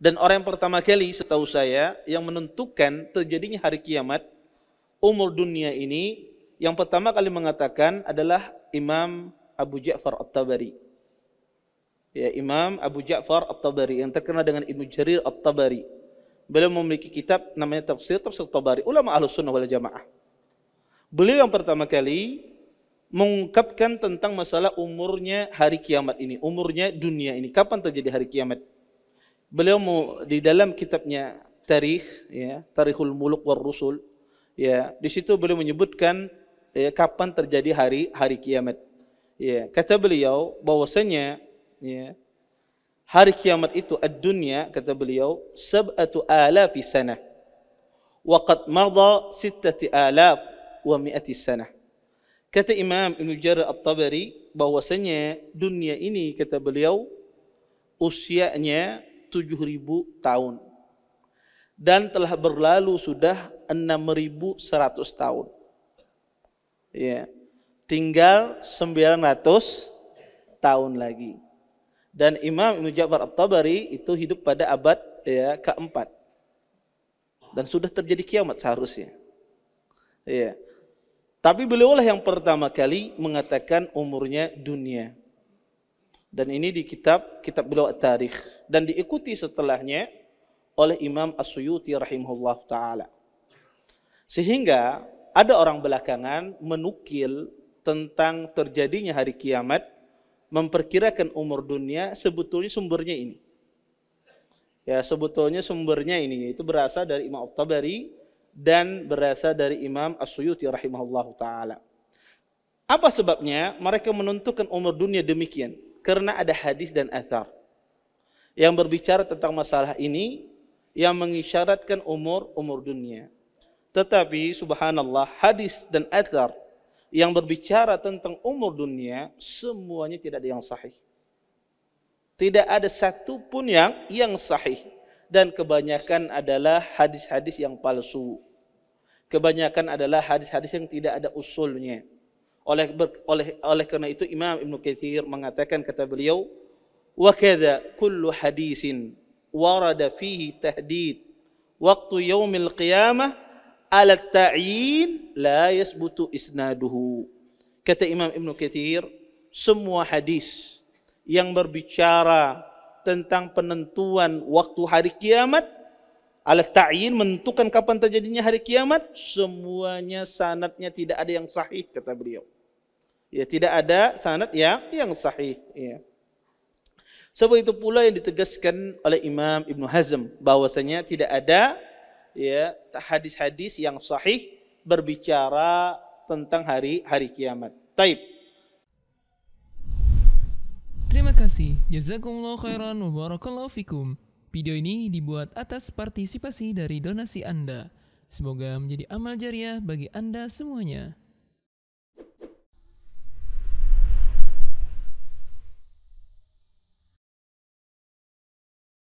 Dan orang yang pertama kali setahu saya yang menentukan terjadinya hari kiamat umur dunia ini yang pertama kali mengatakan adalah Imam Abu Ja'far At-Tabari. Ya, Imam Abu Ja'far At-Tabari yang terkenal dengan Ibnu Jarir At-Tabari. Beliau memiliki kitab namanya Tafsir Tafsir Tabari, ulama Ahlus Sunnah wal Jamaah. Beliau yang pertama kali mengungkapkan tentang masalah umurnya hari kiamat ini, umurnya dunia ini, kapan terjadi hari kiamat. beliau mu, di dalam kitabnya Tarikh ya Tarikhul Muluk war Rusul ya di situ beliau menyebutkan ya, kapan terjadi hari hari kiamat ya kata beliau bahwasanya ya hari kiamat itu ad-dunya kata beliau sab'atu alafi sanah wa qad madha sittati alaf wa mi'ati sanah kata Imam Ibn Jarr at-Tabari bahwasanya dunia ini kata beliau usianya 7.000 tahun dan telah berlalu sudah enam 6.100 tahun. Ya. Tinggal sembilan ratus tahun lagi. Dan Imam Ibnu Ja'far At-Tabari itu hidup pada abad ya keempat. Dan sudah terjadi kiamat seharusnya. Ya. Tapi beliau lah yang pertama kali mengatakan umurnya dunia. Dan ini di kitab kitab beliau tarikh dan diikuti setelahnya oleh Imam As-Suyuti rahimahullah taala. Sehingga ada orang belakangan menukil tentang terjadinya hari kiamat memperkirakan umur dunia sebetulnya sumbernya ini. Ya, sebetulnya sumbernya ini itu berasal dari Imam at dan berasal dari Imam As-Suyuti rahimahullah taala. Apa sebabnya mereka menentukan umur dunia demikian? Karena ada hadis dan athar yang berbicara tentang masalah ini yang mengisyaratkan umur-umur dunia. Tetapi subhanallah hadis dan athar yang berbicara tentang umur dunia semuanya tidak ada yang sahih. Tidak ada satu pun yang yang sahih dan kebanyakan adalah hadis-hadis yang palsu. Kebanyakan adalah hadis-hadis yang tidak ada usulnya. Oleh oleh oleh karena itu Imam Ibn Katsir mengatakan kata beliau wa kadza kullu hadisin warada fihi tahdid waktu yaumil qiyamah ala ta'yin la yasbutu isnaduhu. Kata Imam Ibn Kathir, semua hadis yang berbicara tentang penentuan waktu hari kiamat, ala ta'yin menentukan kapan terjadinya hari kiamat, semuanya sanatnya tidak ada yang sahih, kata beliau. Ya, tidak ada sanad yang yang sahih. Ya. Sebab itu pula yang ditegaskan oleh Imam Ibn Hazm bahwasanya tidak ada ya hadis-hadis yang sahih berbicara tentang hari hari kiamat. Taib. Terima kasih. Jazakumullah khairan wa barakallahu fikum. Video ini dibuat atas partisipasi dari donasi Anda. Semoga menjadi amal jariah bagi Anda semuanya.